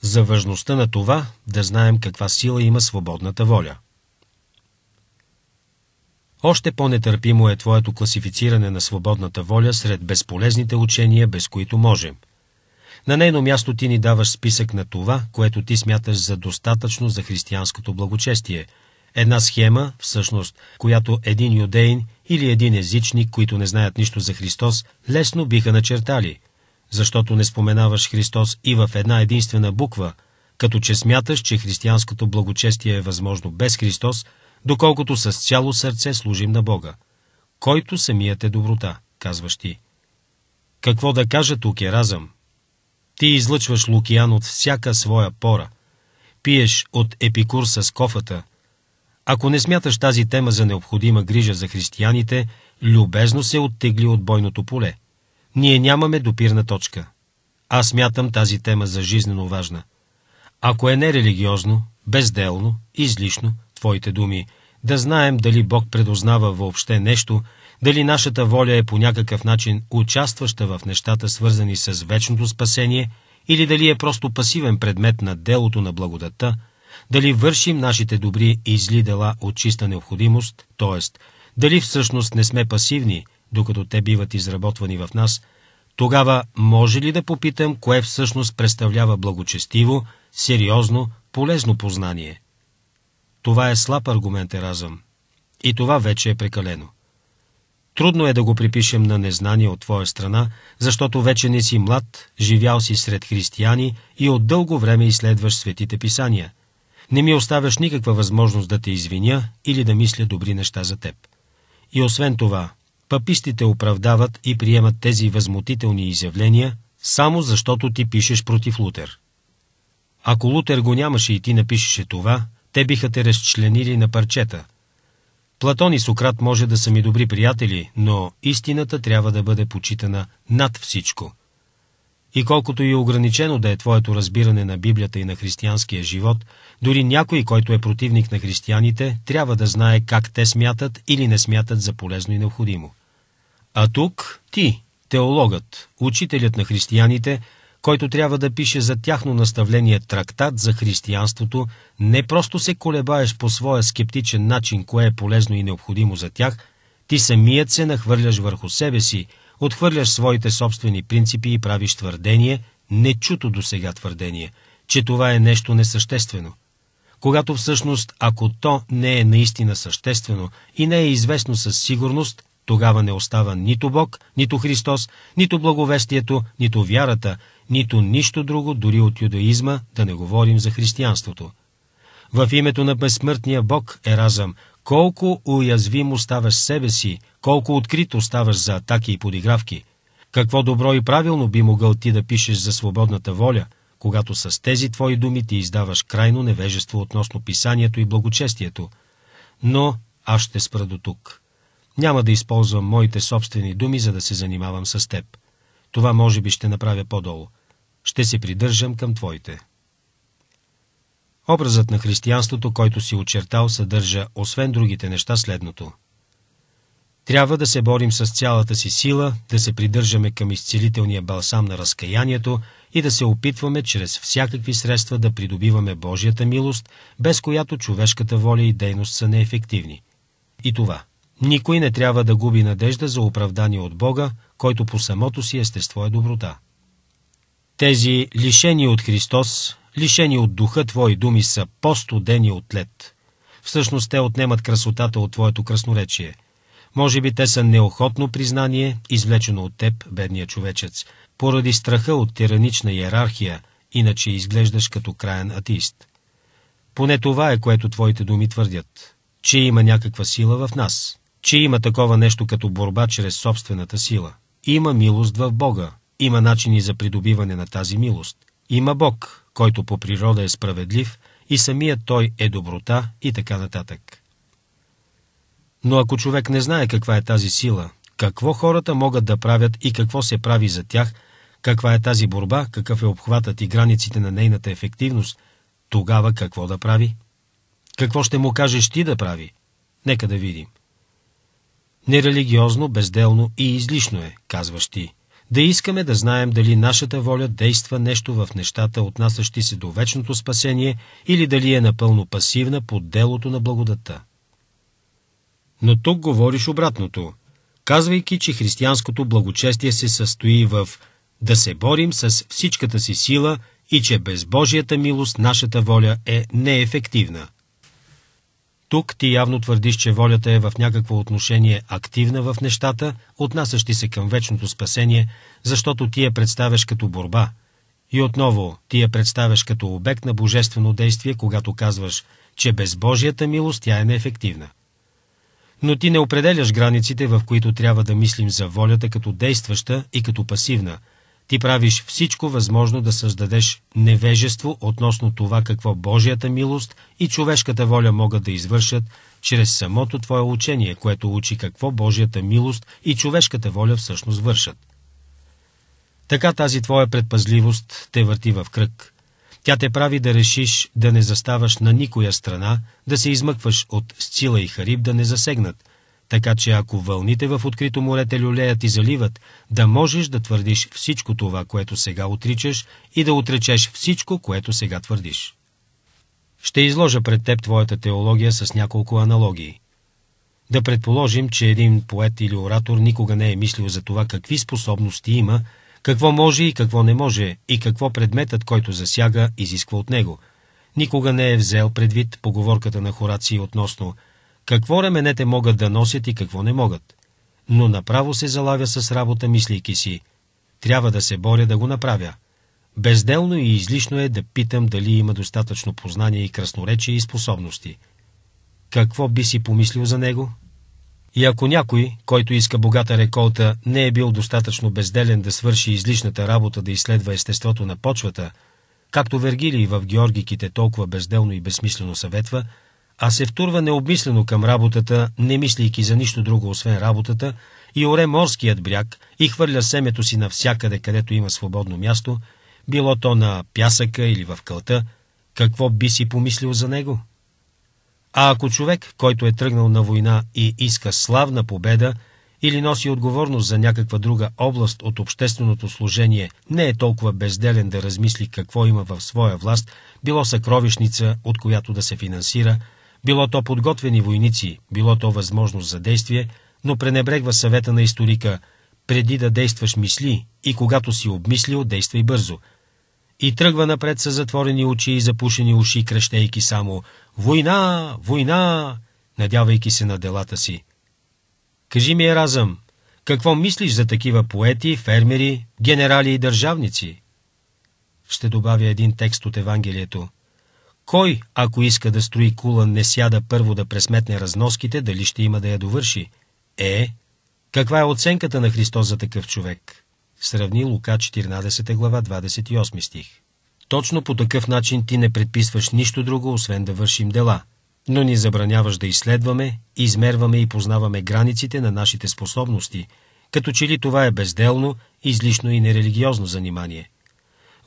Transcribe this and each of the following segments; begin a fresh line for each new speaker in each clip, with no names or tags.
за важността на това да знаем каква сила има свободната воля. Още по-нетърпимо е твоето класифициране на свободната воля сред безполезните учения, без които можем. На нейно място ти ни даваш списък на това, което ти смяташ за достатъчно за християнското благочестие. Една схема, всъщност, която един юдейн или един езичник, които не знаят нищо за Христос, лесно биха начертали, защото не споменаваш Христос и в една единствена буква, като че смяташ, че християнското благочестие е възможно без Христос, доколкото с цяло сърце служим на Бога, който самият е доброта, казваш ти. Какво да кажа тук е разъм? Ти излъчваш Лукиян от всяка своя пора, пиеш от епикур с кофата. Ако не смяташ тази тема за необходима грижа за християните, любезно се оттегли от бойното поле – ние нямаме допирна точка. Аз мятам тази тема за жизнено важна. Ако е нерелигиозно, безделно, излишно, твоите думи, да знаем дали Бог предознава въобще нещо, дали нашата воля е по някакъв начин участваща в нещата, свързани с вечното спасение, или дали е просто пасивен предмет на делото на благодата, дали вършим нашите добри и зли дела от чиста необходимост, т.е. дали всъщност не сме пасивни – докато те биват изработвани в нас, тогава може ли да попитам, кое всъщност представлява благочестиво, сериозно, полезно познание? Това е слаб аргумент еразъм. И това вече е прекалено. Трудно е да го припишем на незнание от твоя страна, защото вече не си млад, живял си сред християни и от дълго време изследваш светите писания. Не ми оставяш никаква възможност да те извиня или да мисля добри неща за теб. И освен това, Папистите оправдават и приемат тези възмутителни изявления, само защото ти пишеш против Лутер. Ако Лутер го нямаше и ти напишеше това, те биха те разчленили на парчета. Платон и Сократ може да са ми добри приятели, но истината трябва да бъде почитана над всичко. И колкото и ограничено да е твоето разбиране на Библията и на християнския живот, дори някой, който е противник на християните, трябва да знае как те смятат или не смятат за полезно и необходимо. А тук ти, теологът, учителят на християните, който трябва да пише за тяхно наставление трактат за християнството, не просто се колебаеш по своя скептичен начин, кое е полезно и необходимо за тях, ти самият се нахвърляш върху себе си, отхвърляш своите собствени принципи и правиш твърдение, нечуто до сега твърдение, че това е нещо несъществено. Когато всъщност, ако то не е наистина съществено и не е известно със сигурност, тогава не остава нито Бог, нито Христос, нито благовестието, нито вярата, нито нищо друго, дори от юдаизма, да не говорим за християнството. В името на безсмъртния Бог, е разъм, колко уязвим оставаш себе си, колко открит оставаш за атаки и подигравки. Какво добро и правилно би могъл ти да пишеш за свободната воля, когато с тези твои думи ти издаваш крайно невежество относно писанието и благочестието. Но аз ще спра до тук. Няма да използвам моите собствени думи, за да се занимавам с теб. Това може би ще направя по-долу. Ще се придържам към твоите. Образът на християнството, който си очертал, съдържа, освен другите неща, следното. Трябва да се борим с цялата си сила, да се придържаме към изцелителния балсам на разкаянието и да се опитваме чрез всякакви средства да придобиваме Божията милост, без която човешката воля и дейност са неефективни. И това. Никой не трябва да губи надежда за оправдание от Бога, който по самото си естество е доброта. Тези лишени от Христос, лишени от духа Твои думи са по-студени от лед. Всъщност те отнемат красотата от Твоето красноречие. Може би те са неохотно признание, извлечено от Теб, бедния човечец, поради страха от тиранична иерархия, иначе изглеждаш като краен атист. Поне това е, което Твоите думи твърдят, че има някаква сила в нас че има такова нещо като борба чрез собствената сила. Има милост в Бога. Има начини за придобиване на тази милост. Има Бог, който по природа е справедлив и самият Той е доброта и така нататък. Но ако човек не знае каква е тази сила, какво хората могат да правят и какво се прави за тях, каква е тази борба, какъв е обхватът и границите на нейната ефективност, тогава какво да прави? Какво ще му кажеш ти да прави? Нека да видим. Нерелигиозно, безделно и излишно е, казваш ти. Да искаме да знаем дали нашата воля действа нещо в нещата, отнасящи се до вечното спасение, или дали е напълно пасивна под делото на благодата. Но тук говориш обратното, казвайки, че християнското благочестие се състои в да се борим с всичката си сила и че без Божията милост нашата воля е неефективна – тук ти явно твърдиш, че волята е в някакво отношение активна в нещата, отнасящи се към вечното спасение, защото ти я представяш като борба. И отново ти я представяш като обект на божествено действие, когато казваш, че без Божията милост тя е неефективна. Но ти не определяш границите, в които трябва да мислим за волята като действаща и като пасивна – ти правиш всичко възможно да създадеш невежество относно това какво Божията милост и човешката воля могат да извършат чрез самото твое учение, което учи какво Божията милост и човешката воля всъщност вършат. Така тази твоя предпазливост те върти в кръг. Тя те прави да решиш да не заставаш на никоя страна, да се измъкваш от Сцила и Хариб да не засегнат, така че ако вълните в открито море те люлеят и заливат, да можеш да твърдиш всичко това, което сега отричаш и да отречеш всичко, което сега твърдиш. Ще изложа пред теб твоята теология с няколко аналогии. Да предположим, че един поет или оратор никога не е мислил за това какви способности има, какво може и какво не може, и какво предметът, който засяга, изисква от него. Никога не е взел предвид поговорката на Хораци относно – какво ременете могат да носят и какво не могат. Но направо се залавя с работа, мислейки си, трябва да се боря да го направя. Безделно и излишно е да питам дали има достатъчно познание и красноречие и способности. Какво би си помислил за него? И ако някой, който иска богата реколта, не е бил достатъчно безделен да свърши излишната работа да изследва естеството на почвата, както Вергилий в Георгиките толкова безделно и безсмислено съветва – а се втурва необмислено към работата, не мислейки за нищо друго, освен работата, и оре морският бряг и хвърля семето си навсякъде, където има свободно място, било то на пясъка или в кълта, какво би си помислил за него? А ако човек, който е тръгнал на война и иска славна победа или носи отговорност за някаква друга област от общественото служение, не е толкова безделен да размисли какво има в своя власт, било съкровищница, от която да се финансира – било то подготвени войници, било то възможност за действие, но пренебрегва съвета на историка «Преди да действаш мисли и когато си обмислил, действай бързо». И тръгва напред с затворени очи и запушени уши, крещейки само «Война! Война!» надявайки се на делата си. Кажи ми, Еразъм, какво мислиш за такива поети, фермери, генерали и държавници? Ще добавя един текст от Евангелието. Кой, ако иска да строи кула, не сяда първо да пресметне разноските, дали ще има да я довърши? Е, каква е оценката на Христос за такъв човек? Сравни Лука 14 глава 28 стих. Точно по такъв начин ти не предписваш нищо друго, освен да вършим дела, но ни забраняваш да изследваме, измерваме и познаваме границите на нашите способности, като че ли това е безделно, излишно и нерелигиозно занимание –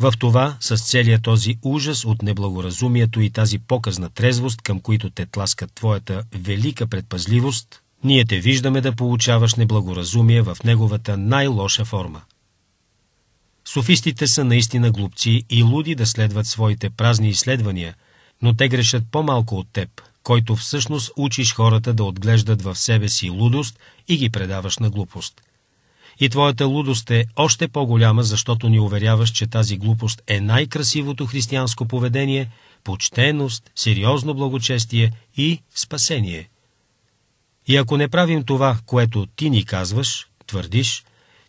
в това, с целия този ужас от неблагоразумието и тази показна трезвост, към които те тласкат твоята велика предпазливост, ние те виждаме да получаваш неблагоразумие в неговата най-лоша форма. Софистите са наистина глупци и луди да следват своите празни изследвания, но те грешат по-малко от теб, който всъщност учиш хората да отглеждат в себе си лудост и ги предаваш на глупост – и твоята лудост е още по-голяма, защото ни уверяваш, че тази глупост е най-красивото християнско поведение, почтеност, сериозно благочестие и спасение. И ако не правим това, което ти ни казваш, твърдиш,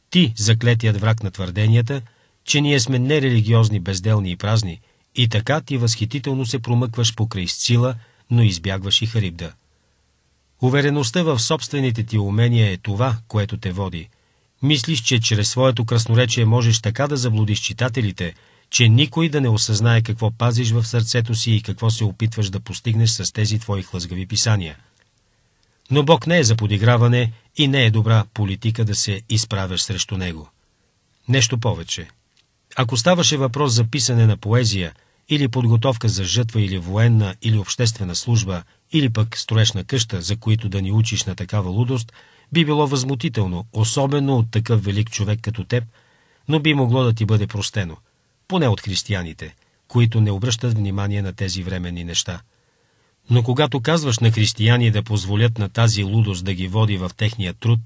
ти, заклетият враг на твърденията, че ние сме нерелигиозни, безделни и празни, и така ти възхитително се промъкваш покрай сила, но избягваш и харибда. Увереността в собствените ти умения е това, което те води – Мислиш, че чрез своето красноречие можеш така да заблудиш читателите, че никой да не осъзнае какво пазиш в сърцето си и какво се опитваш да постигнеш с тези твои хлъзгави писания. Но Бог не е за подиграване и не е добра политика да се изправяш срещу Него. Нещо повече. Ако ставаше въпрос за писане на поезия или подготовка за жътва или военна или обществена служба или пък строеш на къща, за които да ни учиш на такава лудост – би било възмутително, особено от такъв велик човек като теб, но би могло да ти бъде простено, поне от християните, които не обръщат внимание на тези временни неща. Но когато казваш на християни да позволят на тази лудост да ги води в техния труд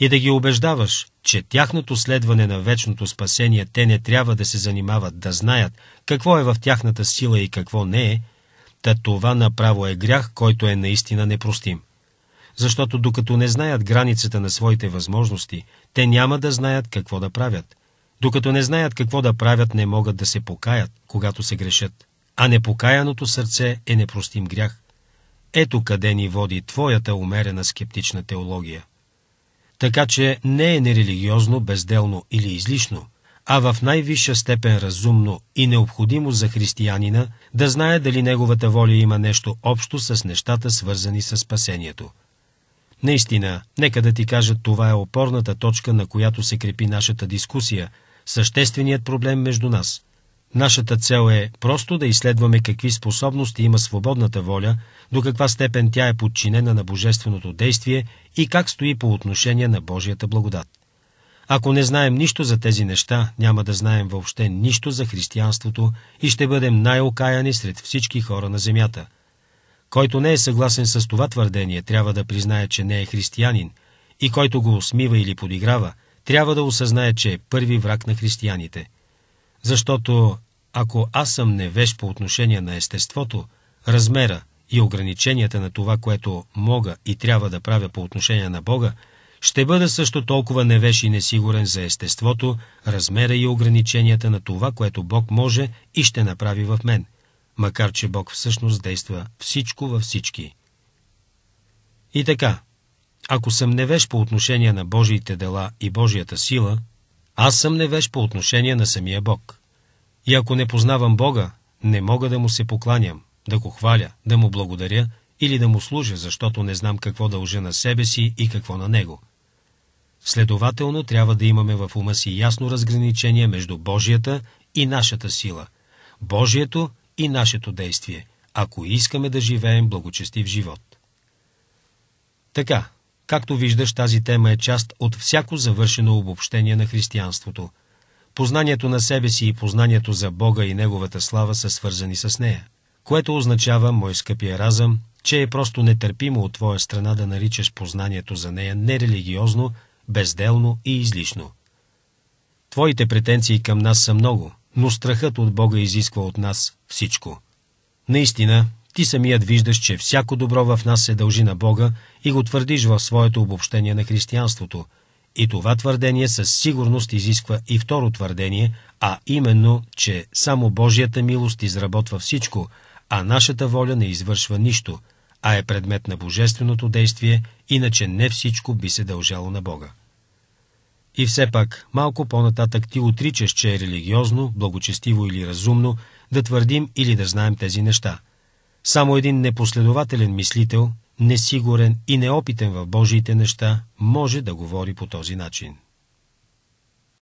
и да ги убеждаваш, че тяхното следване на вечното спасение те не трябва да се занимават, да знаят какво е в тяхната сила и какво не е, та това направо е грях, който е наистина непростим защото докато не знаят границата на своите възможности, те няма да знаят какво да правят. Докато не знаят какво да правят, не могат да се покаят, когато се грешат. А непокаяното сърце е непростим грях. Ето къде ни води твоята умерена скептична теология. Така че не е нерелигиозно, безделно или излишно, а в най-висша степен разумно и необходимо за християнина да знае дали неговата воля има нещо общо с нещата, свързани с спасението – Наистина, нека да ти кажа, това е опорната точка, на която се крепи нашата дискусия, същественият проблем между нас. Нашата цел е просто да изследваме какви способности има свободната воля, до каква степен тя е подчинена на божественото действие и как стои по отношение на Божията благодат. Ако не знаем нищо за тези неща, няма да знаем въобще нищо за християнството и ще бъдем най-окаяни сред всички хора на земята – който не е съгласен с това твърдение, трябва да признае, че не е християнин, и който го усмива или подиграва, трябва да осъзнае, че е първи враг на християните. Защото ако аз съм невеж по отношение на естеството, размера и ограниченията на това, което мога и трябва да правя по отношение на Бога, ще бъда също толкова невеж и несигурен за естеството, размера и ограниченията на това, което Бог може и ще направи в мен макар че Бог всъщност действа всичко във всички. И така, ако съм невеж по отношение на Божиите дела и Божията сила, аз съм невеж по отношение на самия Бог. И ако не познавам Бога, не мога да му се покланям, да го хваля, да му благодаря или да му служа, защото не знам какво дължа на себе си и какво на него. Следователно трябва да имаме в ума си ясно разграничение между Божията и нашата сила, Божието и нашето действие, ако искаме да живеем благочестив живот. Така, както виждаш, тази тема е част от всяко завършено обобщение на християнството. Познанието на себе си и познанието за Бога и Неговата слава са свързани с нея, което означава, мой скъпия разъм, че е просто нетърпимо от твоя страна да наричаш познанието за нея нерелигиозно, безделно и излишно. Твоите претенции към нас са много – но страхът от Бога изисква от нас всичко. Наистина, ти самият виждаш, че всяко добро в нас се дължи на Бога и го твърдиш в своето обобщение на християнството. И това твърдение със сигурност изисква и второ твърдение, а именно, че само Божията милост изработва всичко, а нашата воля не извършва нищо, а е предмет на божественото действие, иначе не всичко би се дължало на Бога. И все пак, малко по-нататък ти отричаш, че е религиозно, благочестиво или разумно да твърдим или да знаем тези неща. Само един непоследователен мислител, несигурен и неопитен в Божиите неща, може да говори по този начин.